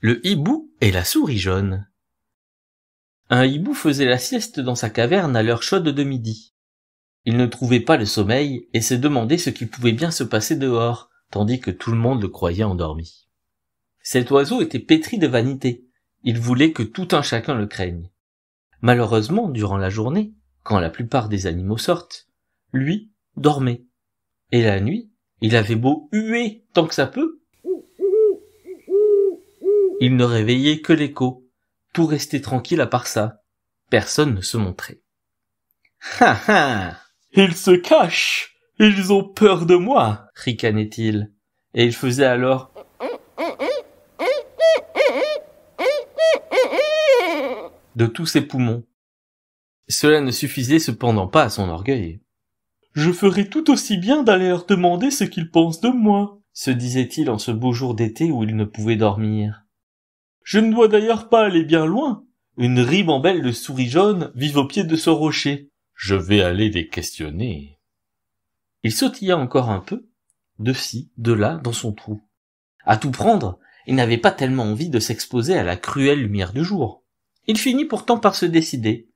le hibou et la souris jaune. Un hibou faisait la sieste dans sa caverne à l'heure chaude de midi. Il ne trouvait pas le sommeil et se demandait ce qui pouvait bien se passer dehors, tandis que tout le monde le croyait endormi. Cet oiseau était pétri de vanité. Il voulait que tout un chacun le craigne. Malheureusement, durant la journée, quand la plupart des animaux sortent, lui dormait. Et la nuit, il avait beau huer tant que ça peut, il ne réveillait que l'écho. Tout restait tranquille à part ça. Personne ne se montrait. Ha ha! Ils se cachent! Ils ont peur de moi! ricanait-il. Et il faisait alors de tous ses poumons. Cela ne suffisait cependant pas à son orgueil. Je ferais tout aussi bien d'aller leur demander ce qu'ils pensent de moi, se disait-il en ce beau jour d'été où il ne pouvait dormir. Je ne dois d'ailleurs pas aller bien loin. Une ribambelle de souris jaunes vive au pied de ce rocher. Je vais aller les questionner. Il sautilla encore un peu, de ci, de là, dans son trou. À tout prendre, il n'avait pas tellement envie de s'exposer à la cruelle lumière du jour. Il finit pourtant par se décider,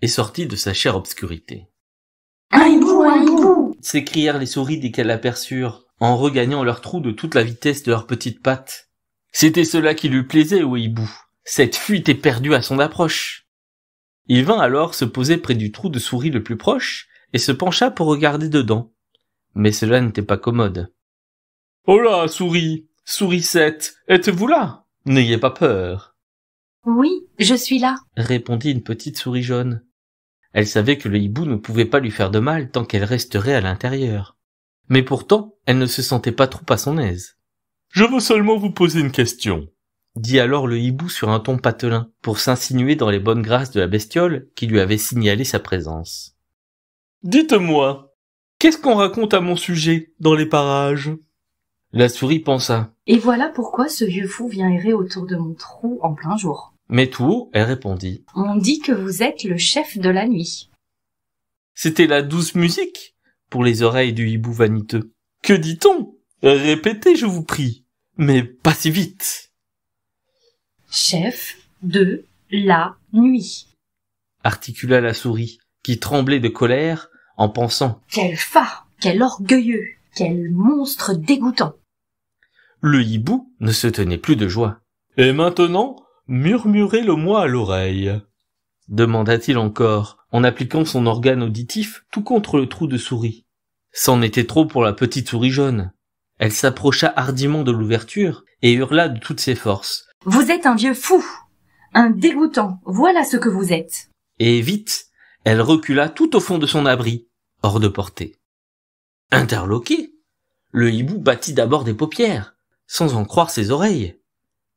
et sortit de sa chère obscurité. « hibou, aïe-pou s'écrièrent les souris dès qu'elles l'aperçurent, en regagnant leur trou de toute la vitesse de leurs petites pattes. C'était cela qui lui plaisait au hibou, cette fuite est perdue à son approche. Il vint alors se poser près du trou de souris le plus proche et se pencha pour regarder dedans. Mais cela n'était pas commode. Oh là, souris, sourisette, êtes-vous là? N'ayez pas peur. Oui, je suis là, répondit une petite souris jaune. Elle savait que le hibou ne pouvait pas lui faire de mal tant qu'elle resterait à l'intérieur. Mais pourtant, elle ne se sentait pas trop à son aise. Je veux seulement vous poser une question. Dit alors le hibou sur un ton patelin, pour s'insinuer dans les bonnes grâces de la bestiole qui lui avait signalé sa présence. Dites-moi, qu'est-ce qu'on raconte à mon sujet dans les parages La souris pensa. Et voilà pourquoi ce vieux fou vient errer autour de mon trou en plein jour. Mais tout haut, elle répondit. On dit que vous êtes le chef de la nuit. C'était la douce musique pour les oreilles du hibou vaniteux. Que dit-on euh, répétez, je vous prie, mais pas si vite. Chef de la nuit. Articula la souris, qui tremblait de colère en pensant. Quel fat, quel orgueilleux, quel monstre dégoûtant. Le hibou ne se tenait plus de joie. Et maintenant, murmurez-le-moi à l'oreille, demanda-t-il encore, en appliquant son organe auditif tout contre le trou de souris. C'en était trop pour la petite souris jaune. Elle s'approcha hardiment de l'ouverture et hurla de toutes ses forces. Vous êtes un vieux fou. Un dégoûtant. Voilà ce que vous êtes. Et vite, elle recula tout au fond de son abri, hors de portée. Interloqué, le hibou battit d'abord des paupières, sans en croire ses oreilles.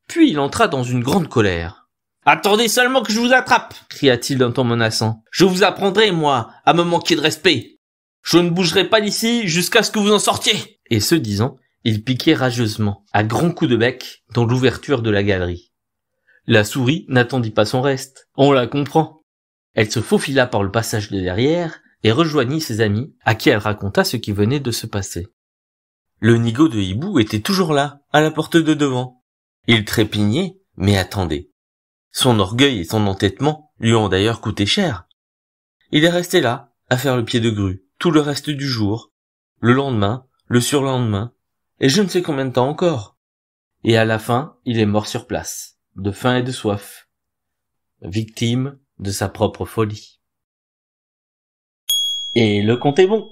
Puis il entra dans une grande colère. Attendez seulement que je vous attrape, cria-t-il d'un ton menaçant. Je vous apprendrai, moi, à me manquer de respect. Je ne bougerai pas d'ici jusqu'à ce que vous en sortiez et ce disant, il piquait rageusement, à grands coups de bec, dans l'ouverture de la galerie. La souris n'attendit pas son reste, on la comprend. Elle se faufila par le passage de derrière et rejoignit ses amis, à qui elle raconta ce qui venait de se passer. Le nigo de hibou était toujours là, à la porte de devant. Il trépignait, mais attendait. Son orgueil et son entêtement lui ont d'ailleurs coûté cher. Il est resté là, à faire le pied de grue, tout le reste du jour. Le lendemain, le surlendemain, et je ne sais combien de temps encore. Et à la fin, il est mort sur place, de faim et de soif, victime de sa propre folie. Et le compte est bon.